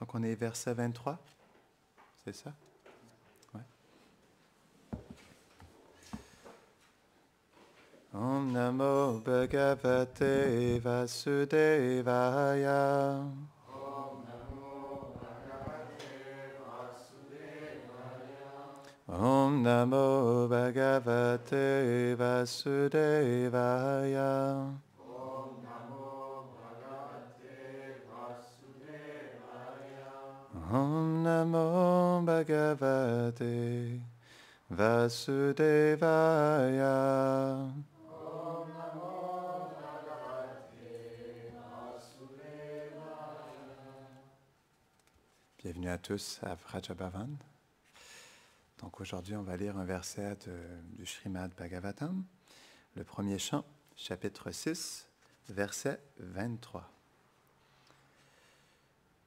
Donc on est verset 23, c'est ça ouais. Om Namo Bhagavate Vasudevaya. Om Namo Bhagavate Vasudevaya. Om Namo Bhagavate Vasudevaya. Om Namo Bhagavate Vasudevaya. Bienvenue à tous à Vrajabhavan. Donc aujourd'hui, on va lire un verset du Srimad Bhagavatam, le premier chant, chapitre 6, verset 23.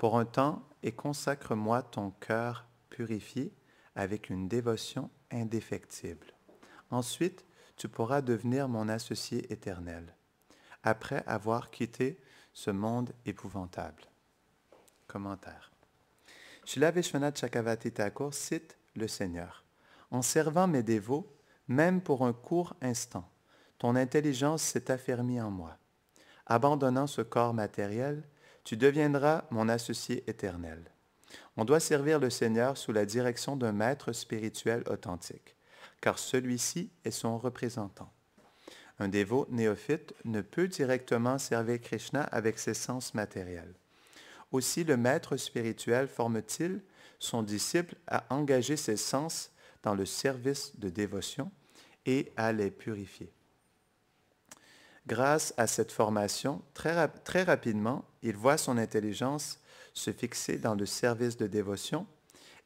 pour un temps et consacre-moi ton cœur purifié avec une dévotion indéfectible. Ensuite, tu pourras devenir mon associé éternel, après avoir quitté ce monde épouvantable. Commentaire. Shila Vishwanath Chakavati Thakur cite le Seigneur. En servant mes dévots, même pour un court instant, ton intelligence s'est affermie en moi. Abandonnant ce corps matériel, tu deviendras mon associé éternel. On doit servir le Seigneur sous la direction d'un maître spirituel authentique, car celui-ci est son représentant. Un dévot néophyte ne peut directement servir Krishna avec ses sens matériels. Aussi le maître spirituel forme-t-il son disciple à engager ses sens dans le service de dévotion et à les purifier. Grâce à cette formation, très, très rapidement, il voit son intelligence se fixer dans le service de dévotion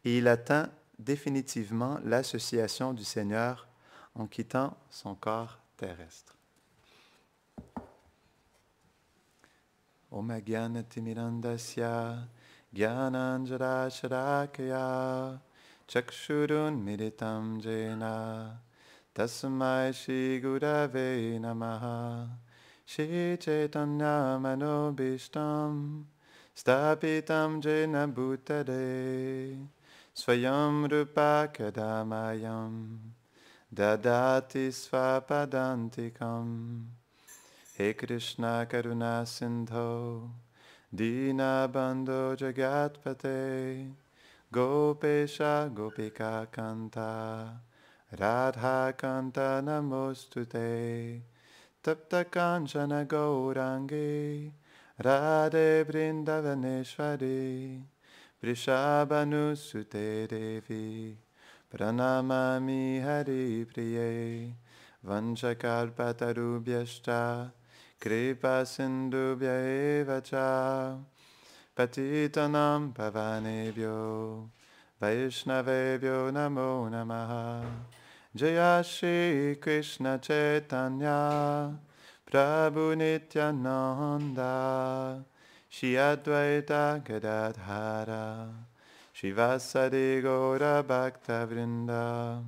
et il atteint définitivement l'association du Seigneur en quittant son corps terrestre. Shri Chaitanya Manobishtam Stapitam Jena Bhutade Swayam Rupa Kadamayam Dadati Svapadantikam He Krishna Karuna Sindho Dina Bandho Jagatpate Gopesha Gopika Kanta Radha Kanta Namostute Tapta Kanchana Gaurangi Radhe Vrindavaneshwari Vrishabhanusute Devi Pranamami Hari Priye Vanchakarpatarubhyashta Kripa Sindhubhya Evacha Patitanam Pavanebhyo Vaishnavebhyo Namo Namaha Jaya Shri Krishna Chaitanya Prabhu Nityananda Shri Advaita Gadadhara Shri Vasadi Gaura Bhaktavrinda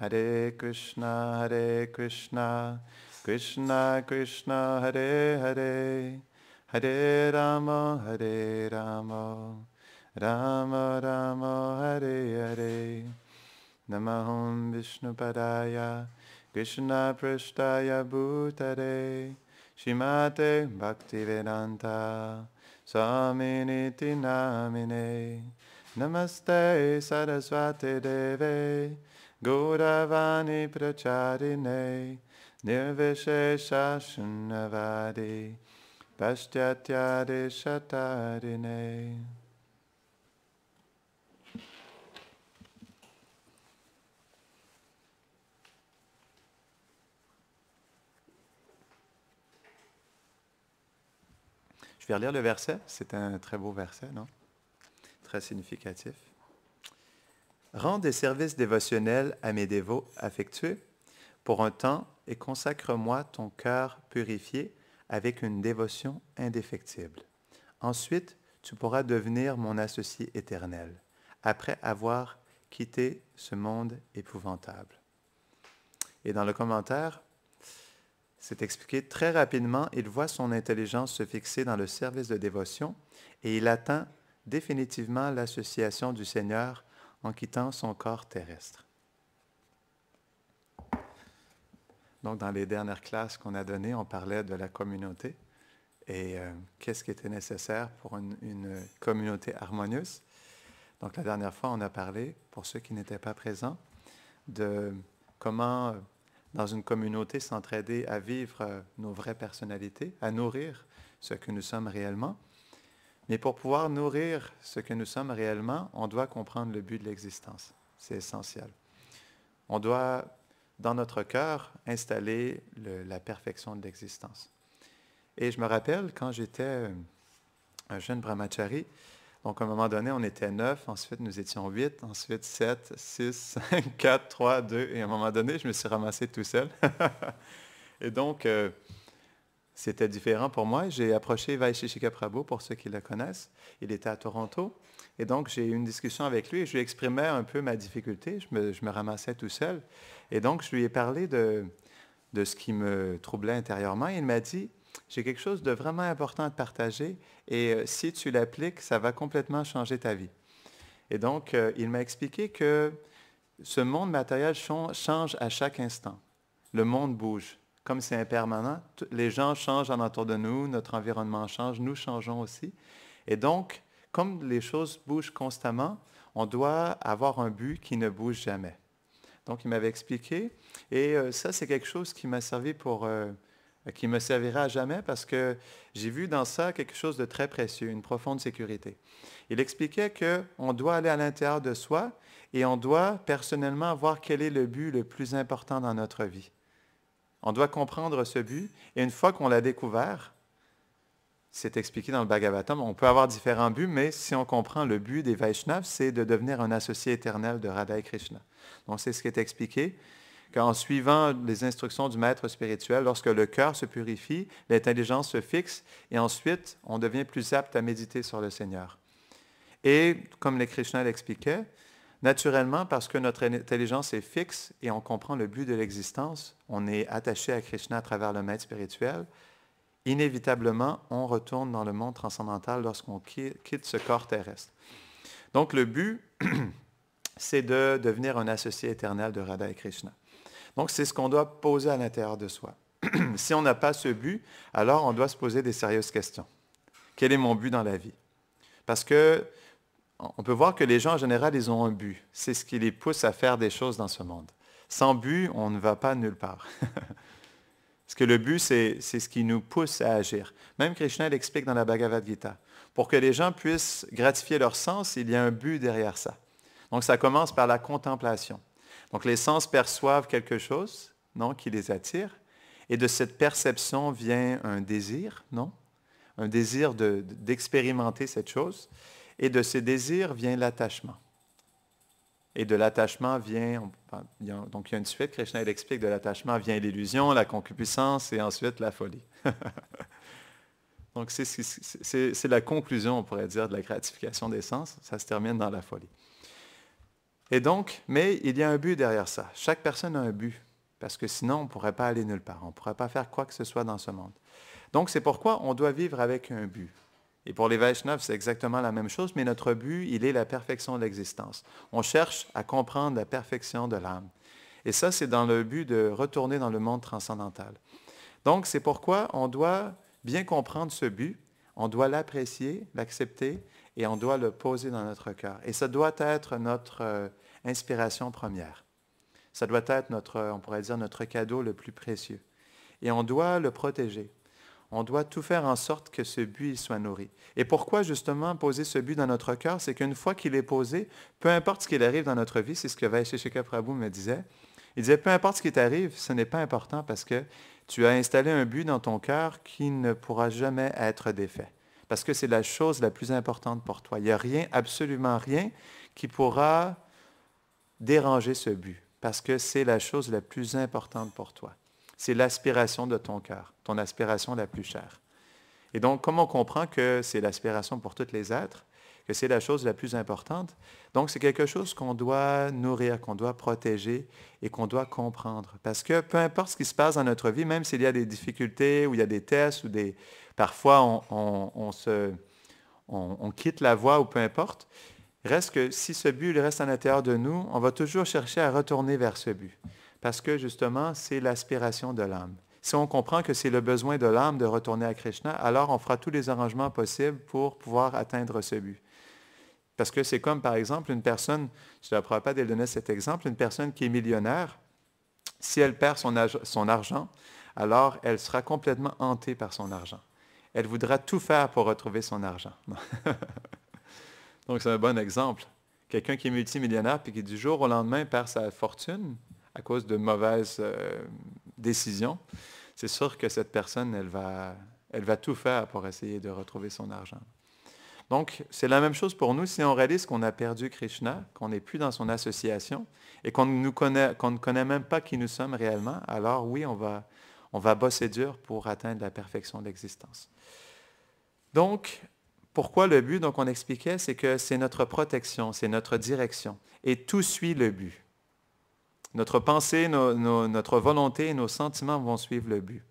Hare Krishna Hare Krishna Krishna Krishna Hare Hare Hare Rama Hare Rama Rama Rama Hare Hare Namahom Vishnupadaya Krishna Prashtaya Bhutare Shimate Bhaktivedanta Swaminiti Namine Namaste Saraswati Deve Gauravani Pracharine Nirvishesha Shunyavadi Paschatya Deshatarine Je vais relire le verset. C'est un très beau verset, non? Très significatif. Rends des services dévotionnels à mes dévots affectueux pour un temps et consacre-moi ton cœur purifié avec une dévotion indéfectible. Ensuite, tu pourras devenir mon associé éternel, après avoir quitté ce monde épouvantable. Et dans le commentaire, c'est expliqué très rapidement, il voit son intelligence se fixer dans le service de dévotion et il atteint définitivement l'association du Seigneur en quittant son corps terrestre. Donc, dans les dernières classes qu'on a données, on parlait de la communauté et euh, qu'est-ce qui était nécessaire pour une, une, communauté harmonieuse. Donc, la dernière fois, on a parlé, pour ceux qui n'étaient pas présents, de comment dans une communauté, s'entraider à vivre euh, nos vraies personnalités, à nourrir ce que nous sommes réellement. Mais pour pouvoir nourrir ce que nous sommes réellement, on doit comprendre le but de l'existence. C'est essentiel. On doit, dans notre cœur, installer la perfection de l'existence. Et je me rappelle, quand j'étais euh, un jeune brahmachari, donc, à un moment donné, on était neuf, ensuite nous étions huit, ensuite sept, six, cinq, quatre, trois, deux, et à un moment donné, je me suis ramassé tout seul. et donc, euh, c'était différent pour moi. J'ai approché Vaisheshika Prabhu, pour ceux qui le connaissent. Il était à Toronto. Et donc, j'ai eu une discussion avec lui et je lui exprimais un peu ma difficulté. Je me, ramassais tout seul. Et donc, je lui ai parlé de, de ce qui me troublait intérieurement. Et il m'a dit, j'ai quelque chose de vraiment important à te partager et euh, si tu l'appliques, ça va complètement changer ta vie. Et donc, euh, il m'a expliqué que ce monde matériel change à chaque instant. Le monde bouge. Comme c'est impermanent, les gens changent en autour de nous, notre environnement change, nous changeons aussi. Et donc, comme les choses bougent constamment, on doit avoir un but qui ne bouge jamais. Donc, il m'avait expliqué. Et euh, ça, c'est quelque chose qui m'a servi pour qui me servira à jamais parce que j'ai vu dans ça quelque chose de très précieux, une profonde sécurité. Il expliquait qu'on doit aller à l'intérieur de soi et on doit personnellement voir quel est le but le plus important dans notre vie. On doit comprendre ce but et une fois qu'on l'a découvert, c'est expliqué dans le Bhagavatam, on peut avoir différents buts, mais si on comprend le but des Vaishnavas, c'est de devenir un associé éternel de Radha et Krishna. Donc c'est ce qui est expliqué qu'en suivant les instructions du maître spirituel, lorsque le cœur se purifie, l'intelligence se fixe et ensuite on devient plus apte à méditer sur le Seigneur. Et comme les Krishna l'expliquait, naturellement, parce que notre intelligence est fixe et on comprend le but de l'existence, on est attaché à Krishna à travers le maître spirituel, inévitablement, on retourne dans le monde transcendantal lorsqu'on quitte ce corps terrestre. Donc le but, c'est de devenir un associé éternel de Radha et Krishna. Donc c'est ce qu'on doit poser à l'intérieur de soi. si on n'a pas ce but, alors on doit se poser des sérieuses questions. Quel est mon but dans la vie Parce que on peut voir que les gens en général, ils ont un but. C'est ce qui les pousse à faire des choses dans ce monde. Sans but, on ne va pas nulle part. Parce que le but, c'est ce qui nous pousse à agir. Même Krishna l'explique dans la Bhagavad Gita. Pour que les gens puissent gratifier leur sens, il y a un but derrière ça. Donc ça commence par la contemplation. Donc les sens perçoivent quelque chose, non, qui les attire, et de cette perception vient un désir, non, un désir d'expérimenter cette chose, et de ce désir vient l'attachement. Et de l'attachement vient, donc il y a une suite, Krishna explique, de l'attachement vient l'illusion, la concupiscence et ensuite la folie. donc c'est la conclusion, on pourrait dire, de la gratification des sens, ça se termine dans la folie. Et donc, mais il y a un but derrière ça. Chaque personne a un but, parce que sinon, on ne pourrait pas aller nulle part, on ne pourrait pas faire quoi que ce soit dans ce monde. Donc, c'est pourquoi on doit vivre avec un but. Et pour les Vaishnavs, c'est exactement la même chose, mais notre but, il est la perfection de l'existence. On cherche à comprendre la perfection de l'âme. Et ça, c'est dans le but de retourner dans le monde transcendantal. Donc, c'est pourquoi on doit bien comprendre ce but, on doit l'apprécier, l'accepter, et on doit le poser dans notre cœur. Et ça doit être notre euh, inspiration première. Ça doit être notre, on pourrait dire, notre cadeau le plus précieux. Et on doit le protéger. On doit tout faire en sorte que ce but soit nourri. Et pourquoi justement poser ce but dans notre cœur C'est qu'une fois qu'il est posé, peu importe ce qu'il arrive dans notre vie, c'est ce que Vaisheshika Prabhu me disait. Il disait, peu importe ce qui t'arrive, ce n'est pas important parce que tu as installé un but dans ton cœur qui ne pourra jamais être défait. Parce que c'est la chose la plus importante pour toi. Il n'y a rien, absolument rien, qui pourra déranger ce but, parce que c'est la chose la plus importante pour toi. C'est l'aspiration de ton cœur, ton aspiration la plus chère. Et donc, comme on comprend que c'est l'aspiration pour tous les êtres, que c'est la chose la plus importante, donc c'est quelque chose qu'on doit nourrir, qu'on doit protéger et qu'on doit comprendre. Parce que peu importe ce qui se passe dans notre vie, même s'il y a des difficultés ou il y a des tests ou des... Parfois, on, se... on, quitte la voie ou peu importe, Reste que si ce but reste à l'intérieur de nous, on va toujours chercher à retourner vers ce but, parce que justement, c'est l'aspiration de l'âme. Si on comprend que c'est le besoin de l'âme de retourner à Krishna, alors on fera tous les arrangements possibles pour pouvoir atteindre ce but. Parce que c'est comme, par exemple, une personne, je ne la pas de donner cet exemple, une personne qui est millionnaire, si elle perd son argent, alors elle sera complètement hantée par son argent. Elle voudra tout faire pour retrouver son argent. Donc, c'est un bon exemple. Quelqu'un qui est multimillionnaire puis qui, du jour au lendemain, perd sa fortune à cause de mauvaises euh, décisions, c'est sûr que cette personne, elle va, elle va tout faire pour essayer de retrouver son argent. Donc, c'est la même chose pour nous. Si on réalise qu'on a perdu Krishna, qu'on n'est plus dans son association et qu'on ne connaît, qu'on ne connaît même pas qui nous sommes réellement, alors oui, on va, on va bosser dur pour atteindre la perfection de l'existence. Donc, pourquoi le but Donc on expliquait, c'est que c'est notre protection, c'est notre direction. Et tout suit le but. Notre pensée, notre volonté nos sentiments vont suivre le but.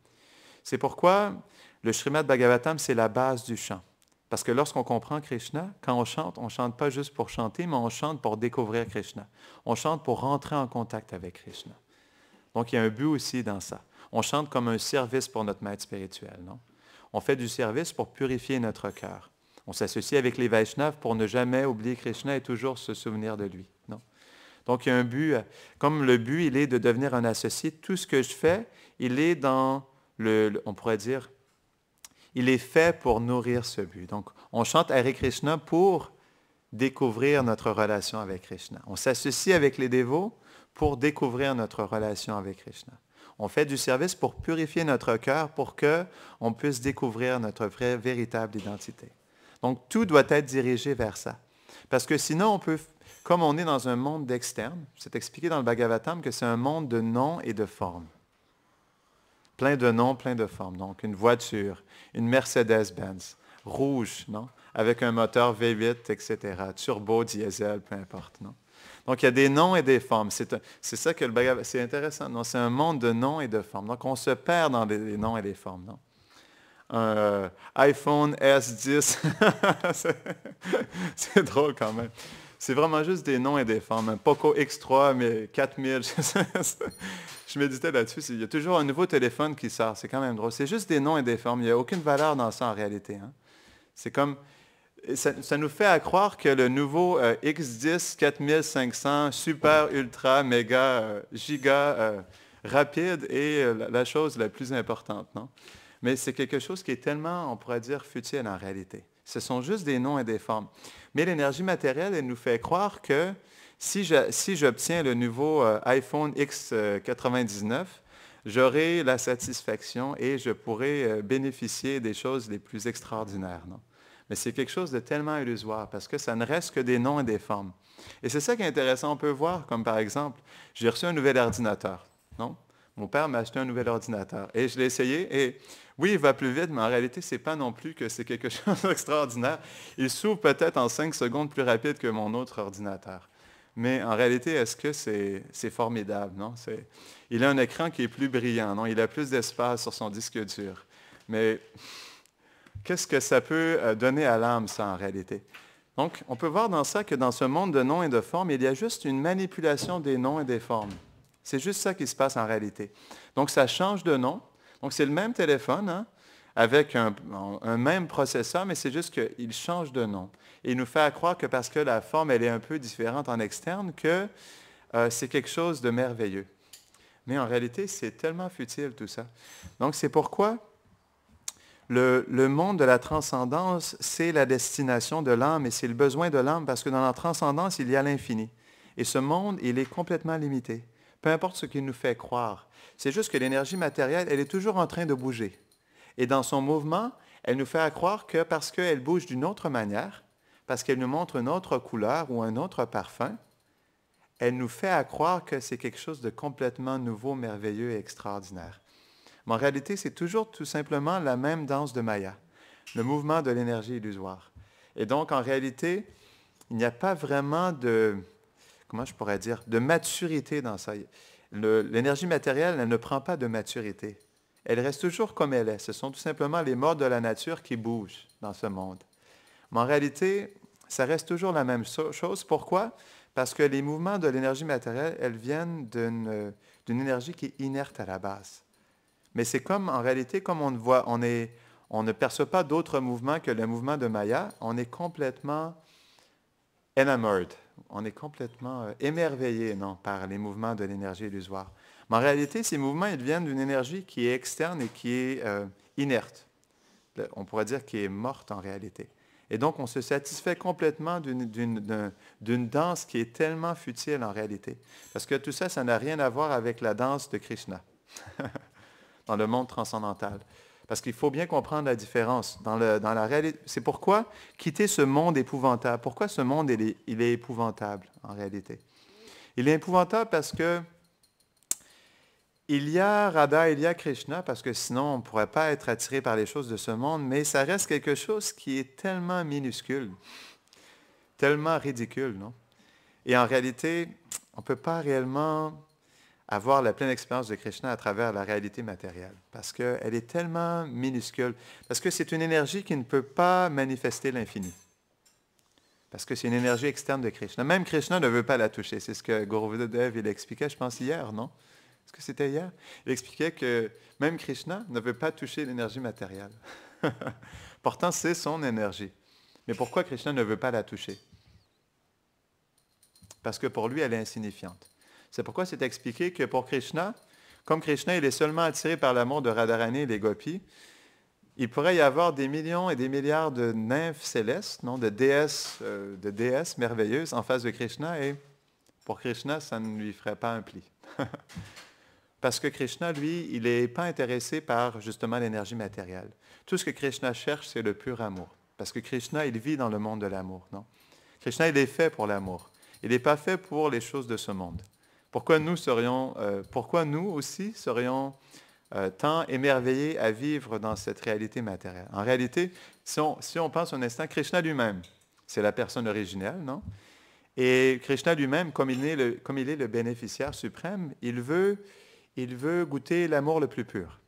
C'est pourquoi le Srimad Bhagavatam, c'est la base du chant. Parce que lorsqu'on comprend Krishna, quand on chante, on ne chante pas juste pour chanter, mais on chante pour découvrir Krishna. On chante pour rentrer en contact avec Krishna. Donc il y a un but aussi dans ça. On chante comme un service pour notre maître spirituel, non? On fait du service pour purifier notre cœur. On s'associe avec les Vaishnavs pour ne jamais oublier Krishna et toujours se souvenir de lui. Non. Donc il y a un but, euh, comme le but, il est de devenir un associé, tout ce que je fais, il est dans le, on pourrait dire, il est fait pour nourrir ce but. Donc on chante Hare Krishna pour découvrir notre relation avec Krishna. On s'associe avec les dévots pour découvrir notre relation avec Krishna. On fait du service pour purifier notre cœur pour que on puisse découvrir notre vraie véritable identité. Donc, tout doit être dirigé vers ça. Parce que sinon, on peut, comme on est dans un monde d'externe, c'est expliqué dans le Bhagavatam que c'est un monde de noms et de formes. Plein de noms, plein de formes. Donc, une voiture, une Mercedes-Benz, rouge, non? Avec un moteur V8, etc. Turbo, diesel, peu importe, non? Donc, il y a des noms et des formes. C'est, ça que le Bhagavatam... C'est intéressant, non? C'est un monde de noms et de formes. Donc, on se perd dans les, les noms et les formes, non? un euh, iPhone S10. c'est drôle quand même. C'est vraiment juste des noms et des formes. Poco X3, mais 4000. je méditais là-dessus. Il y a toujours un nouveau téléphone qui sort. C'est quand même drôle. C'est juste des noms et des formes. Il n'y a aucune valeur dans ça en réalité. Hein. C'est comme... Ça, nous fait à croire que le nouveau euh, X10 4500 super ultra méga euh, giga rapide est la chose la plus importante, non? mais c'est quelque chose qui est tellement, on pourrait dire, futile en réalité. Ce sont juste des noms et des formes. Mais l'énergie matérielle, elle nous fait croire que si j'obtiens le nouveau euh, iPhone X99, euh, j'aurai la satisfaction et je pourrai euh, bénéficier des choses les plus extraordinaires. Mais c'est quelque chose de tellement illusoire parce que ça ne reste que des noms et des formes. Et c'est ça qui est intéressant. On peut voir, comme par exemple, j'ai reçu un nouvel ordinateur. Non? Mon père m'a acheté un nouvel ordinateur et je l'ai essayé et oui, il va plus vite, mais en réalité, ce n'est pas non plus que c'est quelque chose d'extraordinaire. Il s'ouvre peut-être en cinq secondes plus rapide que mon autre ordinateur. Mais en réalité, est-ce que c'est formidable? Non? il a un écran qui est plus brillant, non? il a plus d'espace sur son disque dur. Mais qu'est-ce que ça peut euh, donner à l'âme, ça, en réalité? Donc, on peut voir dans ça que dans ce monde de noms et de formes, il y a juste une manipulation des noms et des formes. C'est juste ça qui se passe en réalité. Donc, ça change de nom, donc, c'est le même téléphone, hein, avec un, même processeur, mais c'est juste qu'il change de nom. Et il nous fait croire que parce que la forme, elle est un peu différente en externe, que euh, c'est quelque chose de merveilleux. Mais en réalité, c'est tellement futile tout ça. Donc, c'est pourquoi le, monde de la transcendance, c'est la destination de l'âme et c'est le besoin de l'âme parce que dans la transcendance, il y a l'infini. Et ce monde, il est complètement limité peu importe ce qu'il nous fait croire. C'est juste que l'énergie matérielle, elle est toujours en train de bouger. Et dans son mouvement, elle nous fait croire que parce qu'elle bouge d'une autre manière, parce qu'elle nous montre une autre couleur ou un autre parfum, elle nous fait à croire que c'est quelque chose de complètement nouveau, merveilleux et extraordinaire. Mais en réalité, c'est toujours tout simplement la même danse de Maya, le mouvement de l'énergie illusoire. Et donc, en réalité, il n'y a pas vraiment de, comment je pourrais dire, de maturité dans ça. L'énergie matérielle, elle ne prend pas de maturité. Elle reste toujours comme elle est. Ce sont tout simplement les morts de la nature qui bougent dans ce monde. Mais en réalité, ça reste toujours la même chose. Pourquoi? Parce que les mouvements de l'énergie matérielle, elles viennent d'une énergie qui est inerte à la base. Mais c'est comme, en réalité, comme on ne voit, on, est, on ne perçoit pas d'autres mouvements que le mouvement de Maya, on est complètement enamored on est complètement euh, émerveillé non, par les mouvements de l'énergie illusoire. Mais en réalité, ces mouvements, ils viennent d'une énergie qui est externe et qui est euh, inerte. On pourrait dire qu'elle est morte en réalité. Et donc, on se satisfait complètement d'une danse qui est tellement futile en réalité. Parce que tout ça, ça n'a rien à voir avec la danse de Krishna dans le monde transcendantal. Parce qu'il faut bien comprendre la différence dans, le, dans la réalité. C'est pourquoi quitter ce monde épouvantable. Pourquoi ce monde, est, il est épouvantable en réalité? Il est épouvantable parce que il y a Radha, il y a Krishna, parce que sinon on ne pourrait pas être attiré par les choses de ce monde, mais ça reste quelque chose qui est tellement minuscule, tellement ridicule, non? Et en réalité, on ne peut pas réellement avoir la pleine expérience de Krishna à travers la réalité matérielle, parce qu'elle est tellement minuscule, parce que c'est une énergie qui ne peut pas manifester l'infini, parce que c'est une énergie externe de Krishna. Même Krishna ne veut pas la toucher, c'est ce que Gurudev, il expliquait, je pense, hier, non Est-ce que c'était hier Il expliquait que même Krishna ne veut pas toucher l'énergie matérielle. Pourtant, c'est son énergie. Mais pourquoi Krishna ne veut pas la toucher Parce que pour lui, elle est insignifiante. C'est pourquoi c'est expliqué que pour Krishna, comme Krishna, il est seulement attiré par l'amour de Radharani et les gopis, il pourrait y avoir des millions et des milliards de nymphes célestes, non, de déesses, euh, de déesses merveilleuses en face de Krishna, et pour Krishna, ça ne lui ferait pas un pli. Parce que Krishna, lui, il n'est pas intéressé par justement l'énergie matérielle. Tout ce que Krishna cherche, c'est le pur amour. Parce que Krishna, il vit dans le monde de l'amour, non? Krishna, il est fait pour l'amour. Il n'est pas fait pour les choses de ce monde. Pourquoi nous serions, euh, pourquoi nous aussi serions euh, tant émerveillés à vivre dans cette réalité matérielle En réalité, si on, pense un instant, Krishna lui-même, c'est la personne originelle, non Et Krishna lui-même, comme, il est le, comme il est le bénéficiaire suprême, il veut, il veut goûter l'amour le plus pur.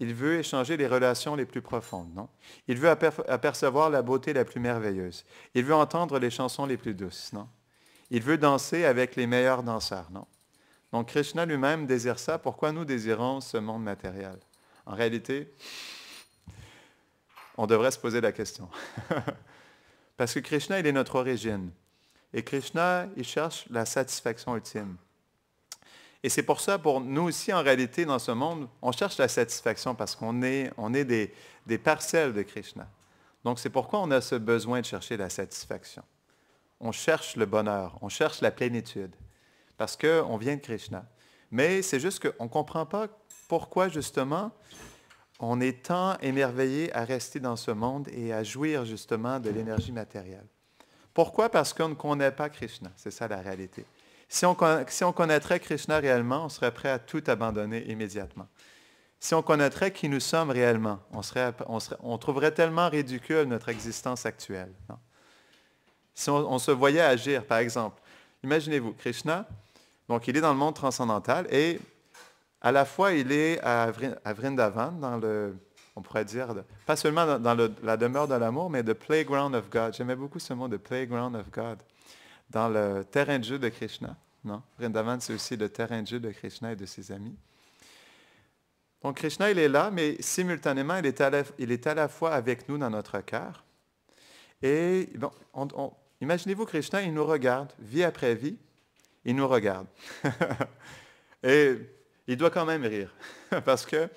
Il veut échanger les relations les plus profondes, non Il veut apercevoir la beauté la plus merveilleuse. Il veut entendre les chansons les plus douces, non il veut danser avec les meilleurs danseurs, non? Donc Krishna lui-même désire ça. Pourquoi nous désirons ce monde matériel? En réalité, on devrait se poser la question. Parce que Krishna, il est notre origine. Et Krishna, il cherche la satisfaction ultime. Et c'est pour ça, pour nous aussi, en réalité, dans ce monde, on cherche la satisfaction parce qu'on est, on est des parcelles de Krishna. Donc c'est pourquoi on a ce besoin de chercher la satisfaction on cherche le bonheur, on cherche la plénitude, parce qu'on vient de Krishna. Mais c'est juste qu'on ne comprend pas pourquoi justement on est tant émerveillé à rester dans ce monde et à jouir justement de l'énergie matérielle. Pourquoi Parce qu'on ne connaît pas Krishna, c'est ça la réalité. Si on, connaîtrait Krishna réellement, on serait prêt à tout abandonner immédiatement. Si on connaîtrait qui nous sommes réellement, on, trouverait tellement ridicule notre existence actuelle si on, se voyait agir, par exemple. Imaginez-vous, Krishna, donc il est dans le monde transcendantal et à la fois il est à, Vrindavan, dans le, on pourrait dire, pas seulement dans, la demeure de l'amour, mais le playground of God. J'aimais beaucoup ce mot, le playground of God, dans le terrain de jeu de Krishna. Non? Vrindavan, c'est aussi le terrain de jeu de Krishna et de ses amis. Donc Krishna, il est là, mais simultanément, il est à la, il est à la fois avec nous dans notre cœur. Et on, Imaginez-vous, Krishna, il nous regarde, vie après vie, il nous regarde. Et il doit quand même rire, parce que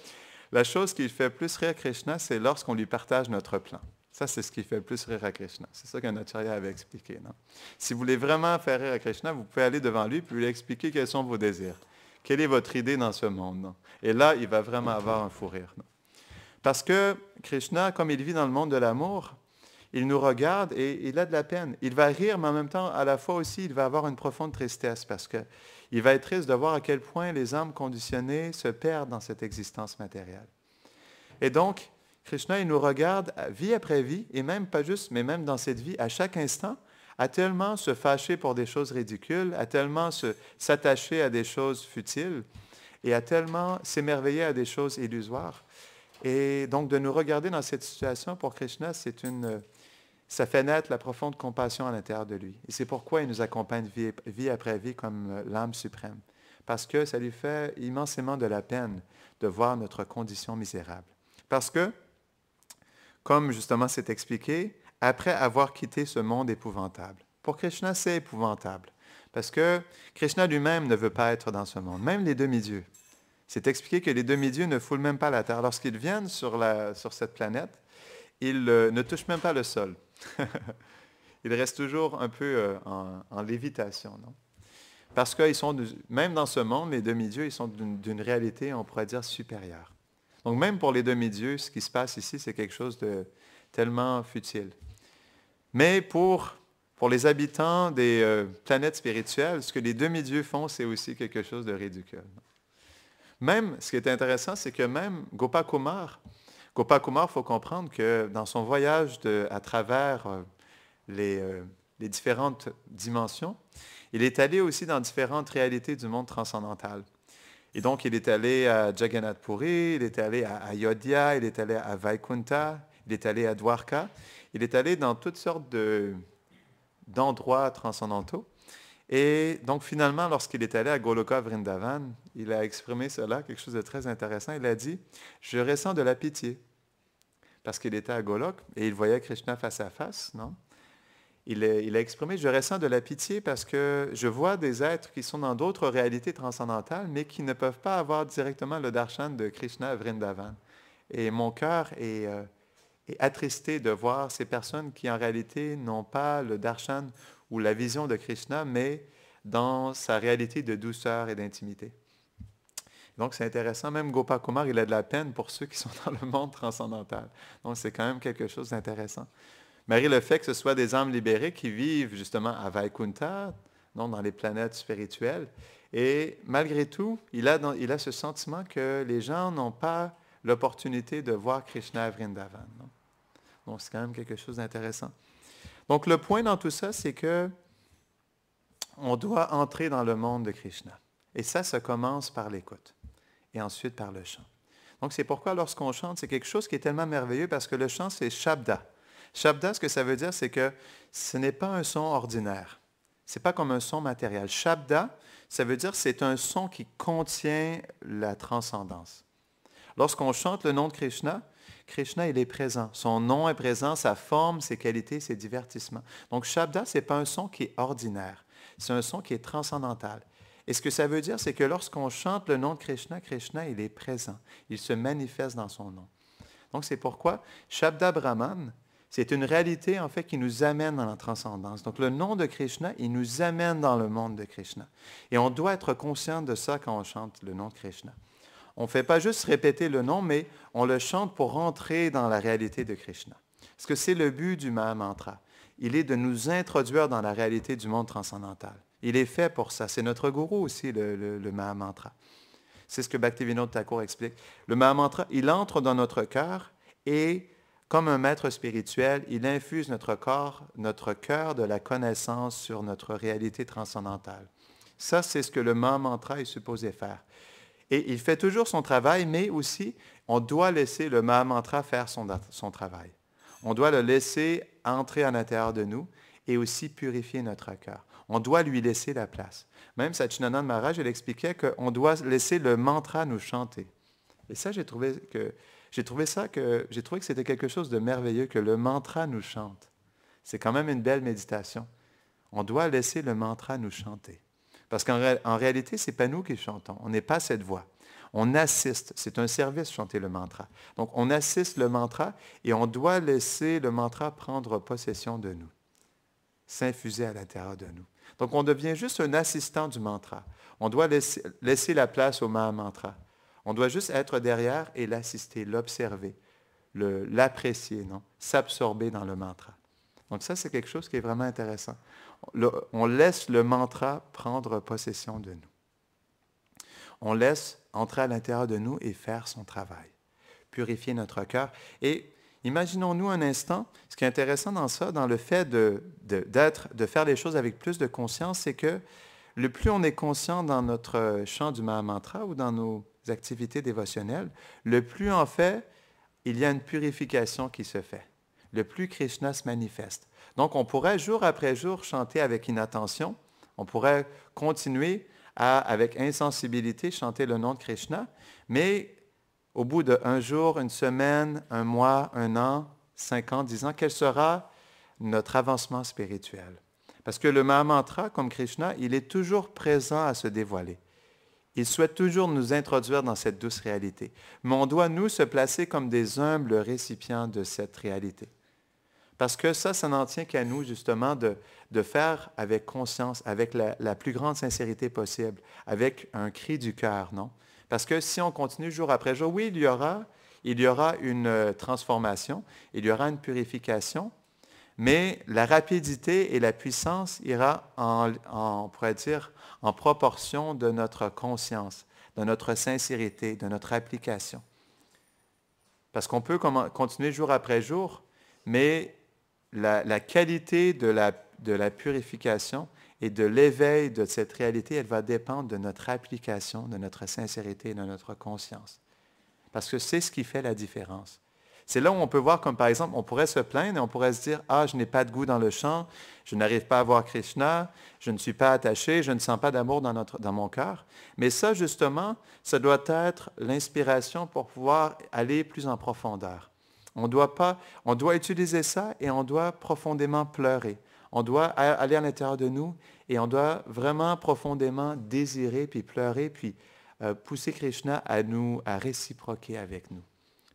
la chose qui fait plus rire Krishna, c'est lorsqu'on lui partage notre plan. Ça, c'est ce qui fait plus rire à Krishna. C'est ça qu'un acharya avait expliqué. Non? Si vous voulez vraiment faire rire à Krishna, vous pouvez aller devant lui et lui expliquer quels sont vos désirs. Quelle est votre idée dans ce monde? Et là, il va vraiment avoir un fou rire. Parce que Krishna, comme il vit dans le monde de l'amour, il nous regarde et il a de la peine. Il va rire, mais en même temps, à la fois aussi, il va avoir une profonde tristesse parce qu'il va être triste de voir à quel point les âmes conditionnées se perdent dans cette existence matérielle. Et donc, Krishna, il nous regarde vie après vie, et même pas juste, mais même dans cette vie, à chaque instant, à tellement se fâcher pour des choses ridicules, à tellement s'attacher à des choses futiles, et à tellement s'émerveiller à des choses illusoires. Et donc de nous regarder dans cette situation pour Krishna, c'est une, ça fait naître la profonde compassion à l'intérieur de lui. Et c'est pourquoi il nous accompagne vie, après vie comme l'âme suprême, parce que ça lui fait immensément de la peine de voir notre condition misérable. Parce que, comme justement c'est expliqué, après avoir quitté ce monde épouvantable, pour Krishna c'est épouvantable, parce que Krishna lui-même ne veut pas être dans ce monde, même les demi-dieux. C'est expliqué que les demi-dieux ne foulent même pas la terre. Lorsqu'ils viennent sur cette planète, ils euh, ne touchent même pas le sol. il reste toujours un peu euh, en, lévitation, non? Parce que sont, même dans ce monde, les demi-dieux, ils sont d'une réalité, on pourrait dire, supérieure. Donc même pour les demi-dieux, ce qui se passe ici, c'est quelque chose de tellement futile. Mais pour, pour les habitants des euh, planètes spirituelles, ce que les demi-dieux font, c'est aussi quelque chose de ridicule. Même, ce qui est intéressant, c'est que même Gopakumar, Gopakumar, il faut comprendre que dans son voyage à travers euh, euh, les, différentes dimensions, il est allé aussi dans différentes réalités du monde transcendantal. Et donc, il est allé à Jagannath Puri, il est allé à Ayodhya, il est allé à Vaikuntha, il est allé à Dwarka, il est allé dans toutes sortes d'endroits transcendantaux. Et donc, finalement, lorsqu'il est allé à Goloka Vrindavan, il a exprimé cela, quelque chose de très intéressant. Il a dit Je ressens de la pitié parce qu'il était à Golok et il voyait Krishna face à face, non il, a exprimé, je ressens de la pitié parce que je vois des êtres qui sont dans d'autres réalités transcendantales, mais qui ne peuvent pas avoir directement le darshan de Krishna Vrindavan. Et mon cœur euh, est attristé de voir ces personnes qui en réalité n'ont pas le darshan ou la vision de Krishna, mais dans sa réalité de douceur et d'intimité. Donc, c'est intéressant. Même Gopakumar, il a de la peine pour ceux qui sont dans le monde transcendantal. Donc, c'est quand même quelque chose d'intéressant. Marie, le fait que ce soit des âmes libérées qui vivent justement à Vaikuntha, dans les planètes spirituelles, et malgré tout, il a, il a ce sentiment que les gens n'ont pas l'opportunité de voir Krishna à Vrindavan. Donc, c'est quand même quelque chose d'intéressant. Donc, le point dans tout ça, c'est que on doit entrer dans le monde de Krishna. Et ça, ça commence par l'écoute et ensuite par le chant. Donc c'est pourquoi lorsqu'on chante, c'est quelque chose qui est tellement merveilleux parce que le chant, c'est shabda. Shabda, ce que ça veut dire, c'est que ce n'est pas un son ordinaire. Ce n'est pas comme un son matériel. Shabda, ça veut dire c'est un son qui contient la transcendance. Lorsqu'on chante le nom de Krishna, Krishna, il est présent. Son nom est présent, sa forme, ses qualités, ses divertissements. Donc, Shabda, ce n'est pas un son qui est ordinaire. C'est un son qui est transcendantal, et ce que ça veut dire, c'est que lorsqu'on chante le nom de Krishna, Krishna, il est présent. Il se manifeste dans son nom. Donc, c'est pourquoi Shabda Brahman, c'est une réalité, en fait, qui nous amène dans la transcendance. Donc, le nom de Krishna, il nous amène dans le monde de Krishna. Et on doit être conscient de ça quand on chante le nom de Krishna. On ne fait pas juste répéter le nom, mais on le chante pour rentrer dans la réalité de Krishna. Parce que c'est le but du Mahamantra. Il est de nous introduire dans la réalité du monde transcendantal. Il est fait pour ça. C'est notre gourou aussi, le, le, Mahamantra. C'est ce que Bhaktivinoda Thakur explique. Le Mahamantra, il entre dans notre cœur et, comme un maître spirituel, il infuse notre corps, notre cœur de la connaissance sur notre réalité transcendantale. Ça, c'est ce que le Mahamantra est supposé faire. Et il fait toujours son travail, mais aussi, on doit laisser le Mahamantra faire son, son travail. On doit le laisser entrer à l'intérieur de nous et aussi purifier notre cœur. On doit lui laisser la place. Même de Maharaj, elle expliquait qu'on doit laisser le mantra nous chanter. Et ça, j'ai trouvé que j'ai trouvé ça que j'ai trouvé que c'était quelque chose de merveilleux que le mantra nous chante. C'est quand même une belle méditation. On doit laisser le mantra nous chanter. Parce qu'en réalité, ce n'est pas nous qui chantons. On n'est pas cette voix. On assiste. C'est un service, chanter le mantra. Donc, on assiste le mantra et on doit laisser le mantra prendre possession de nous, s'infuser à l'intérieur de nous. Donc, on devient juste un assistant du mantra. On doit laisser, la place au Mahamantra. Mantra. On doit juste être derrière et l'assister, l'observer, l'apprécier, non? S'absorber dans le mantra. Donc ça, c'est quelque chose qui est vraiment intéressant. on laisse le mantra prendre possession de nous. On laisse entrer à l'intérieur de nous et faire son travail, purifier notre cœur. Et Imaginons-nous un instant, ce qui est intéressant dans ça, dans le fait de, de, faire les choses avec plus de conscience, c'est que le plus on est conscient dans notre euh, chant du Mahamantra ou dans nos activités dévotionnelles, le plus en fait, il y a une purification qui se fait. Le plus Krishna se manifeste. Donc on pourrait jour après jour chanter avec inattention, on pourrait continuer à, avec insensibilité, chanter le nom de Krishna, mais au bout d'un jour, une semaine, un mois, un an, cinq ans, dix ans, quel sera notre avancement spirituel? Parce que le Mahamantra, comme Krishna, il est toujours présent à se dévoiler. Il souhaite toujours nous introduire dans cette douce réalité. Mais on doit, nous, se placer comme des humbles récipients de cette réalité. Parce que ça, ça n'en tient qu'à nous, justement, de, faire avec conscience, avec la, la, plus grande sincérité possible, avec un cri du cœur, non? Parce que si on continue jour après jour, oui, il y aura, une euh, transformation, il y aura une purification, mais la rapidité et la puissance ira en, on pourrait dire, en proportion de notre conscience, de notre sincérité, de notre application. Parce qu'on peut continuer jour après jour, mais la, qualité de la purification et de l'éveil de cette réalité, elle va dépendre de notre application, de notre sincérité et de notre conscience. Parce que c'est ce qui fait la différence. C'est là où on peut voir comme par exemple, on pourrait se plaindre et on pourrait se dire, ah, je n'ai pas de goût dans le chant, je n'arrive pas à voir Krishna, je ne suis pas attaché, je ne sens pas d'amour dans, dans, mon cœur. Mais ça, justement, ça doit être l'inspiration pour pouvoir aller plus en profondeur. On doit, pas, on doit utiliser ça et on doit profondément pleurer. On doit aller à l'intérieur de nous et on doit vraiment profondément désirer, puis pleurer, puis euh, pousser Krishna à nous, à réciproquer avec nous.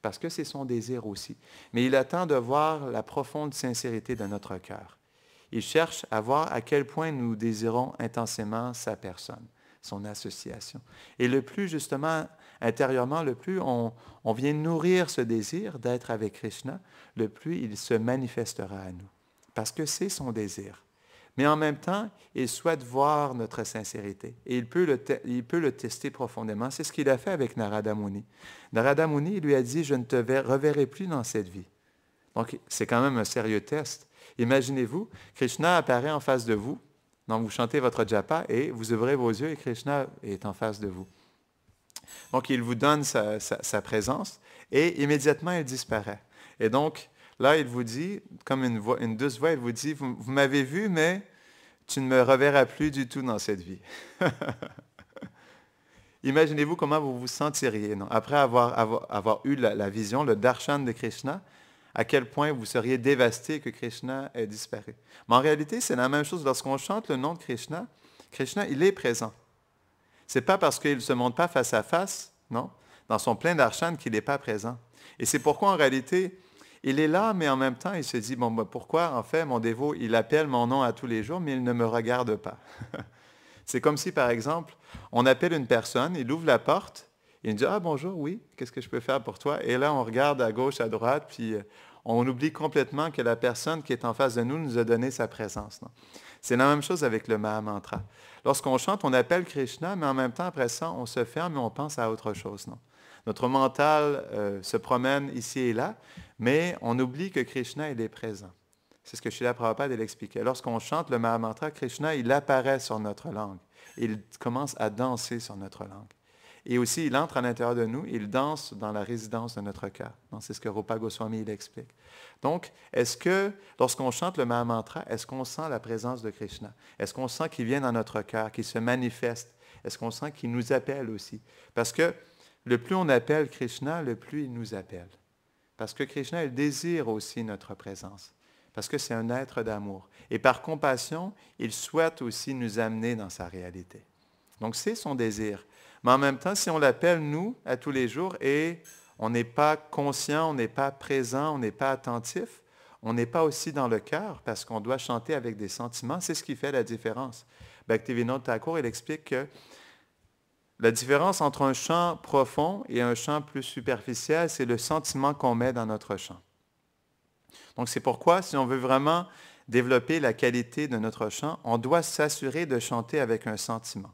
Parce que c'est son désir aussi. Mais il attend de voir la profonde sincérité de notre cœur. Il cherche à voir à quel point nous désirons intensément sa personne, son association. Et le plus, justement, intérieurement, le plus on vient nourrir ce désir d'être avec Krishna, le plus il se manifestera à nous parce que c'est son désir. Mais en même temps, il souhaite voir notre sincérité et il peut le, il peut le tester profondément. C'est ce qu'il a fait avec Narada Muni. Narada Muni lui a dit, je ne te reverrai plus dans cette vie. Donc, c'est quand même un sérieux test. Imaginez-vous, Krishna apparaît en face de vous. Donc, vous chantez votre japa et vous ouvrez vos yeux et Krishna est en face de vous. Donc, il vous donne sa, sa présence et immédiatement, il disparaît. Et donc, Là, il vous dit, comme une, douce voix, il vous dit, vous, m'avez vu, mais tu ne me reverras plus du tout dans cette vie. Imaginez-vous comment vous vous sentiriez, non? après avoir, eu la, vision, le darshan de Krishna, à quel point vous seriez dévasté que Krishna ait disparu. Mais en réalité, c'est la même chose lorsqu'on chante le nom de Krishna. Krishna, il est présent. Ce n'est pas parce qu'il ne se montre pas face à face, non, dans son plein darshan qu'il n'est pas présent. Et c'est pourquoi en réalité, il est là, mais en même temps, il se dit, bon, ben, pourquoi en fait mon dévot, il appelle mon nom à tous les jours, mais il ne me regarde pas. C'est comme si, par exemple, on appelle une personne, il ouvre la porte, il dit, ah bonjour, oui, qu'est-ce que je peux faire pour toi Et là, on regarde à gauche, à droite, puis euh, on oublie complètement que la personne qui est en face de nous nous a donné sa présence. C'est la même chose avec le Mahamantra. Lorsqu'on chante, on appelle Krishna, mais en même temps, après ça, on se ferme et on pense à autre chose. Notre mental euh, se promène ici et là, mais on oublie que Krishna, il est présent. C'est ce que Srila Prabhupada l'expliquait. Lorsqu'on chante le Mahamantra, Krishna, il apparaît sur notre langue. Il commence à danser sur notre langue. Et aussi, il entre à l'intérieur de nous, il danse dans la résidence de notre cœur. C'est ce que Rupa Goswami il explique. Donc, est-ce que lorsqu'on chante le Mahamantra, est-ce qu'on sent la présence de Krishna? Est-ce qu'on sent qu'il vient dans notre cœur, qu'il se manifeste? Est-ce qu'on sent qu'il nous appelle aussi? Parce que le plus on appelle Krishna, le plus il nous appelle. Parce que Krishna, il désire aussi notre présence, parce que c'est un être d'amour. Et par compassion, il souhaite aussi nous amener dans sa réalité. Donc c'est son désir. Mais en même temps, si on l'appelle, nous, à tous les jours, et on n'est pas conscient, on n'est pas présent, on n'est pas attentif, on n'est pas aussi dans le cœur parce qu'on doit chanter avec des sentiments. C'est ce qui fait la différence. Bhaktivinoda Thakur, il explique que la différence entre un chant profond et un chant plus superficiel, c'est le sentiment qu'on met dans notre chant. Donc c'est pourquoi, si on veut vraiment développer la qualité de notre chant, on doit s'assurer de chanter avec un sentiment.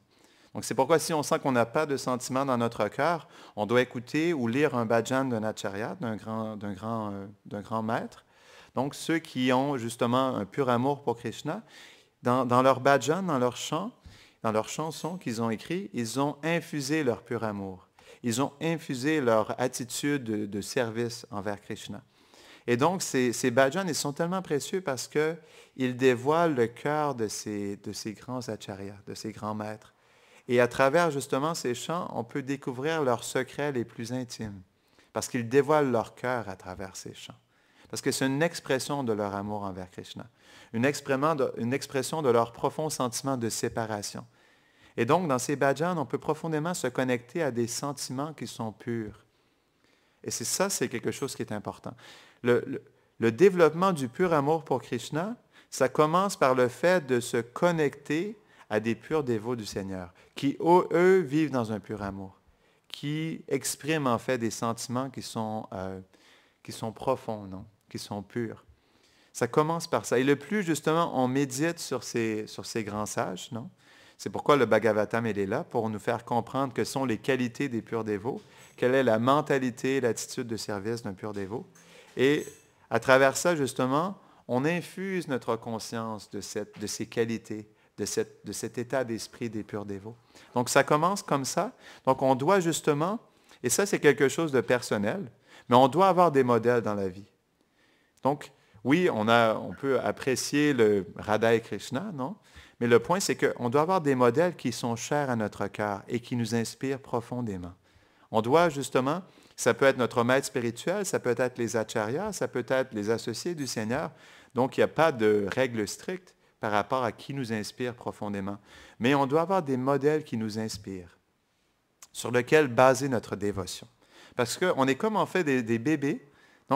Donc c'est pourquoi si on sent qu'on n'a pas de sentiment dans notre cœur, on doit écouter ou lire un bhajan d'un acharya, d'un grand, grand, euh, grand, maître. Donc ceux qui ont justement un pur amour pour Krishna, dans, dans leur bhajan, dans leur chant, dans leurs chansons qu'ils ont écrites, ils ont infusé leur pur amour. Ils ont infusé leur attitude de, service envers Krishna. Et donc, ces, bhajans, ils sont tellement précieux parce qu'ils dévoilent le cœur de ces, de ces grands acharyas, de ces grands maîtres. Et à travers justement ces chants, on peut découvrir leurs secrets les plus intimes, parce qu'ils dévoilent leur cœur à travers ces chants parce que c'est une expression de leur amour envers Krishna, une, expression de leur profond sentiment de séparation. Et donc, dans ces bhajans, on peut profondément se connecter à des sentiments qui sont purs. Et c'est ça, c'est quelque chose qui est important. Le, développement du pur amour pour Krishna, ça commence par le fait de se connecter à des purs dévots du Seigneur, qui, eux, vivent dans un pur amour, qui expriment en fait des sentiments qui sont, euh, qui sont profonds, non? qui sont purs. Ça commence par ça. Et le plus, justement, on médite sur ces, sur ces grands sages, non? C'est pourquoi le Bhagavatam, il est là, pour nous faire comprendre que sont les qualités des purs dévots, quelle est la mentalité, l'attitude de service d'un pur dévot. Et à travers ça, justement, on infuse notre conscience de, cette, de ces qualités, de, de cet état d'esprit des purs dévots. Donc, ça commence comme ça. Donc, on doit justement, et ça, c'est quelque chose de personnel, mais on doit avoir des modèles dans la vie. Donc, oui, on, peut apprécier le Radha et Krishna, non? Mais le point, c'est qu'on doit avoir des modèles qui sont chers à notre cœur et qui nous inspirent profondément. On doit justement, ça peut être notre maître spirituel, ça peut être les acharyas, ça peut être les associés du Seigneur. Donc, il n'y a pas de règle stricte par rapport à qui nous inspire profondément. Mais on doit avoir des modèles qui nous inspirent, sur lesquels baser notre dévotion. Parce qu'on est comme en fait des bébés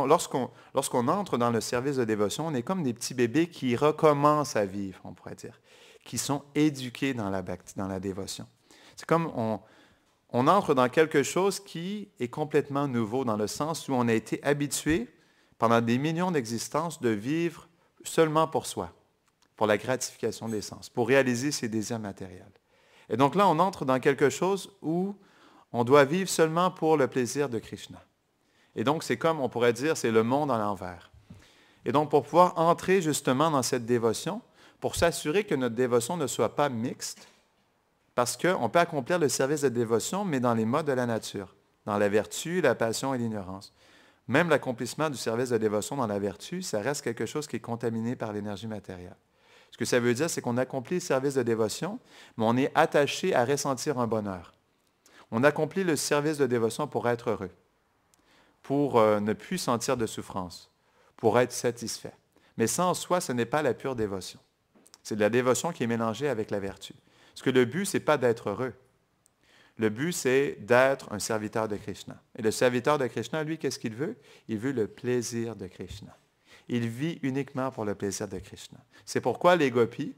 lorsqu'on entre dans le service de dévotion, on est comme des petits bébés qui recommencent à vivre, on pourrait dire, qui sont éduqués dans la, dans la dévotion. C'est comme on, on entre dans quelque chose qui est complètement nouveau, dans le sens où on a été habitué, pendant des millions d'existences, de vivre seulement pour soi, pour la gratification des sens, pour réaliser ses désirs matériels. Et donc là, on entre dans quelque chose où on doit vivre seulement pour le plaisir de Krishna. Et donc, c'est comme, on pourrait dire, c'est le monde à l'envers. Et donc, pour pouvoir entrer justement dans cette dévotion, pour s'assurer que notre dévotion ne soit pas mixte, parce qu'on peut accomplir le service de dévotion, mais dans les modes de la nature, dans la vertu, la passion et l'ignorance. Même l'accomplissement du service de dévotion dans la vertu, ça reste quelque chose qui est contaminé par l'énergie matérielle. Ce que ça veut dire, c'est qu'on accomplit le service de dévotion, mais on est attaché à ressentir un bonheur. On accomplit le service de dévotion pour être heureux pour euh, ne plus sentir de souffrance, pour être satisfait. Mais ça en soi, ce n'est pas la pure dévotion. C'est de la dévotion qui est mélangée avec la vertu. Parce que le but, ce n'est pas d'être heureux. Le but, c'est d'être un serviteur de Krishna. Et le serviteur de Krishna, lui, qu'est-ce qu'il veut Il veut le plaisir de Krishna. Il vit uniquement pour le plaisir de Krishna. C'est pourquoi les gopis,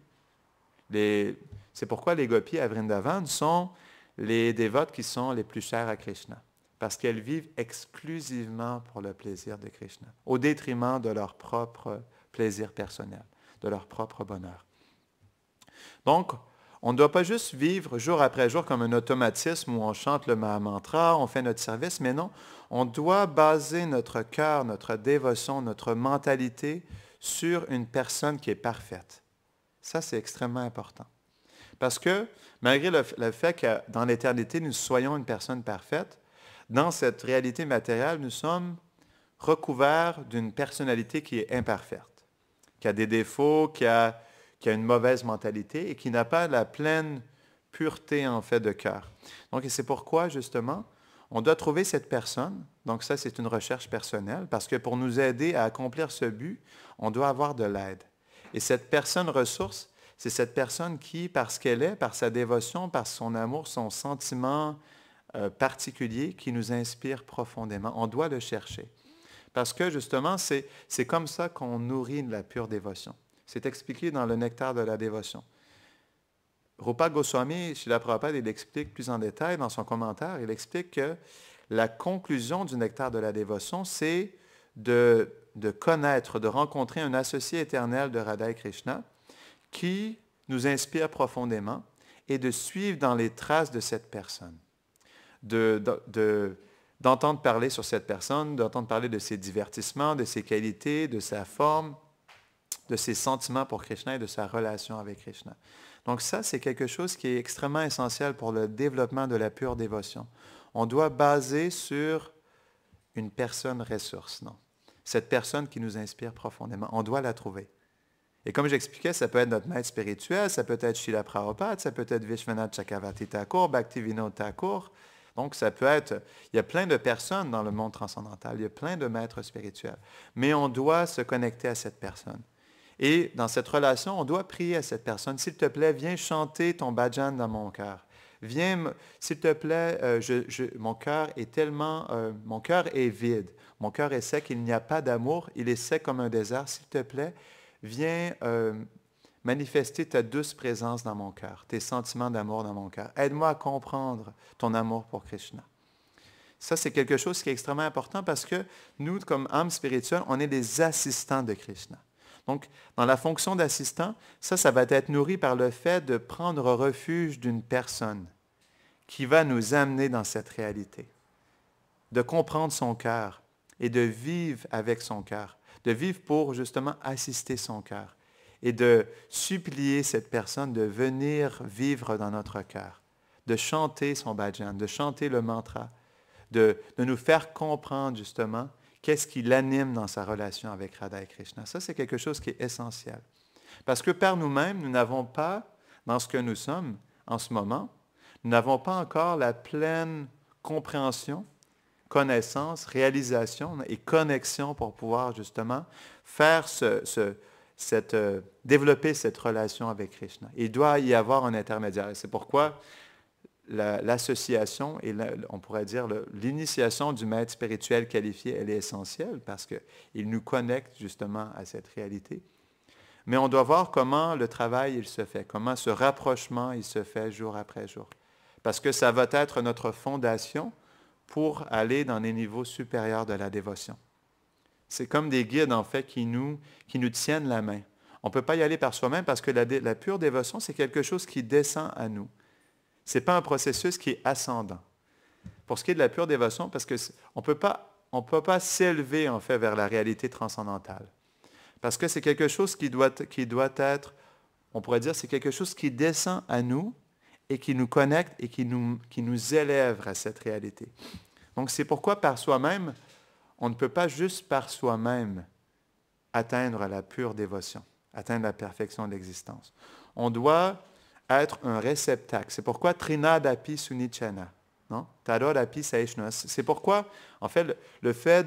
les, c'est pourquoi les gopis à Vrindavan sont les dévotes qui sont les plus chers à Krishna parce qu'elles vivent exclusivement pour le plaisir de Krishna, au détriment de leur propre plaisir personnel, de leur propre bonheur. Donc, on ne doit pas juste vivre jour après jour comme un automatisme où on chante le Mahamantra, on fait notre service, mais non, on doit baser notre cœur, notre dévotion, notre mentalité sur une personne qui est parfaite. Ça, c'est extrêmement important. Parce que malgré le, fait que dans l'éternité, nous soyons une personne parfaite, dans cette réalité matérielle, nous sommes recouverts d'une personnalité qui est imparfaite, qui a des défauts, qui a, qui a une mauvaise mentalité et qui n'a pas la pleine pureté en fait de cœur. Donc c'est pourquoi justement on doit trouver cette personne. Donc ça c'est une recherche personnelle parce que pour nous aider à accomplir ce but, on doit avoir de l'aide. Et cette personne ressource, c'est cette personne qui, parce qu'elle est, par sa dévotion, par son amour, son sentiment, euh, particulier qui nous inspire profondément. On doit le chercher. Parce que justement, c'est comme ça qu'on nourrit la pure dévotion. C'est expliqué dans le nectar de la dévotion. Rupa Goswami, la Prabhupada, il explique plus en détail dans son commentaire, il explique que la conclusion du nectar de la dévotion, c'est de, de, connaître, de rencontrer un associé éternel de Radha et Krishna qui nous inspire profondément et de suivre dans les traces de cette personne d'entendre parler sur cette personne, d'entendre parler de ses divertissements, de ses qualités, de sa forme, de ses sentiments pour Krishna et de sa relation avec Krishna. Donc ça, c'est quelque chose qui est extrêmement essentiel pour le développement de la pure dévotion. On doit baser sur une personne ressource, non? Cette personne qui nous inspire profondément. On doit la trouver. Et comme j'expliquais, ça peut être notre maître spirituel, ça peut être Shila Prabhupada, ça peut être Vishwanath Chakravarti Thakur, Bhaktivinoda Thakur, donc, ça peut être, il y a plein de personnes dans le monde transcendantal, il y a plein de maîtres spirituels, mais on doit se connecter à cette personne. Et dans cette relation, on doit prier à cette personne, s'il te plaît, viens chanter ton bhajan dans mon cœur. Viens, s'il te plaît, euh, je, mon cœur est tellement, euh, mon cœur est vide, mon cœur est sec, il n'y a pas d'amour, il est sec comme un désert, s'il te plaît, viens euh, manifester ta douce présence dans mon cœur, tes sentiments d'amour dans mon cœur. Aide-moi à comprendre ton amour pour Krishna. Ça, c'est quelque chose qui est extrêmement important parce que nous, comme âmes spirituelles, on est des assistants de Krishna. Donc, dans la fonction d'assistant, ça, ça va être nourri par le fait de prendre refuge d'une personne qui va nous amener dans cette réalité, de comprendre son cœur et de vivre avec son cœur, de vivre pour justement assister son cœur, et de supplier cette personne de venir vivre dans notre cœur, de chanter son bhajan, de chanter le mantra, de, nous faire comprendre justement qu'est-ce qui l'anime dans sa relation avec Radha et Krishna. Ça, c'est quelque chose qui est essentiel. Parce que par nous-mêmes, nous n'avons pas, dans ce que nous sommes en ce moment, nous n'avons pas encore la pleine compréhension, connaissance, réalisation et connexion pour pouvoir justement faire ce euh, développer cette relation avec Krishna. Il doit y avoir un intermédiaire. C'est pourquoi l'association et on pourrait dire l'initiation du maître spirituel qualifié, elle est essentielle parce qu'il nous connecte justement à cette réalité. Mais on doit voir comment le travail, il se fait, comment ce rapprochement, il se fait jour après jour. Parce que ça va être notre fondation pour aller dans les niveaux supérieurs de la dévotion. C'est comme des guides, en fait, qui nous, qui nous tiennent la main. On ne peut pas y aller par soi-même parce que la, pure dévotion, c'est quelque chose qui descend à nous. Ce n'est pas un processus qui est ascendant. Pour ce qui est de la pure dévotion, parce qu'on ne peut pas s'élever, en fait, vers la réalité transcendantale. Parce que c'est quelque chose qui doit, qui doit être, on pourrait dire, c'est quelque chose qui descend à nous et qui nous connecte et qui nous, qui nous élève à cette réalité. Donc c'est pourquoi par soi-même, on ne peut pas juste par soi-même atteindre la pure dévotion, atteindre la perfection de l'existence. On doit être un réceptacle. C'est pourquoi dapi Sunichana, non? Saishnas. C'est pourquoi, en fait, le, le fait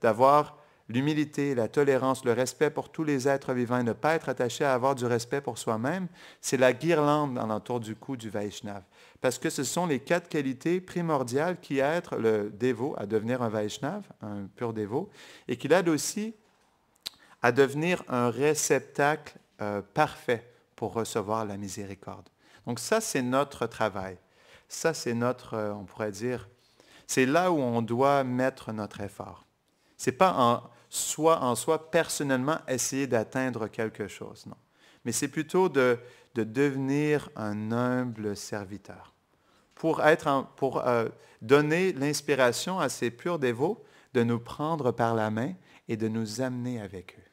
d'avoir L'humilité, la tolérance, le respect pour tous les êtres vivants et ne pas être attaché à avoir du respect pour soi-même, c'est la guirlande l'entour du cou du Vaishnav. Parce que ce sont les quatre qualités primordiales qui aident le dévot à devenir un Vaishnav, un pur dévot, et qui l'aide aussi à devenir un réceptacle euh, parfait pour recevoir la miséricorde. Donc ça, c'est notre travail. Ça, c'est notre, euh, on pourrait dire, c'est là où on doit mettre notre effort. C'est pas en, soit en soi personnellement essayer d'atteindre quelque chose, non. Mais c'est plutôt de, devenir un humble serviteur pour, être pour euh, donner l'inspiration à ces purs dévots de nous prendre par la main et de nous amener avec eux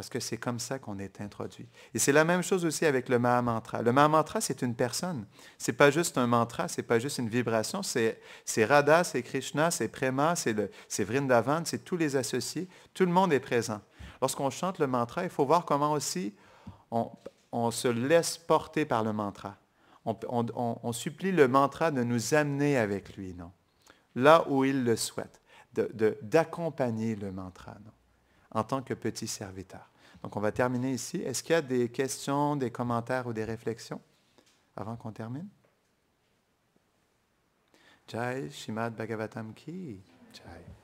parce que c'est comme ça qu'on est introduit. Et c'est la même chose aussi avec le Mahamantra. Le Mahamantra, c'est une personne. Ce n'est pas juste un mantra, ce n'est pas juste une vibration, c'est Radha, c'est Krishna, c'est Prema, c'est Vrindavan, c'est tous les associés. Tout le monde est présent. Lorsqu'on chante le mantra, il faut voir comment aussi on, se laisse porter par le mantra. On, supplie le mantra de nous amener avec lui, non? Là où il le souhaite, d'accompagner de, le mantra, non? En tant que petit serviteur. Donc, on va terminer ici. Est-ce qu'il y a des questions, des commentaires ou des réflexions avant qu'on termine? Jai Shimad Bhagavatam Ki. Jai.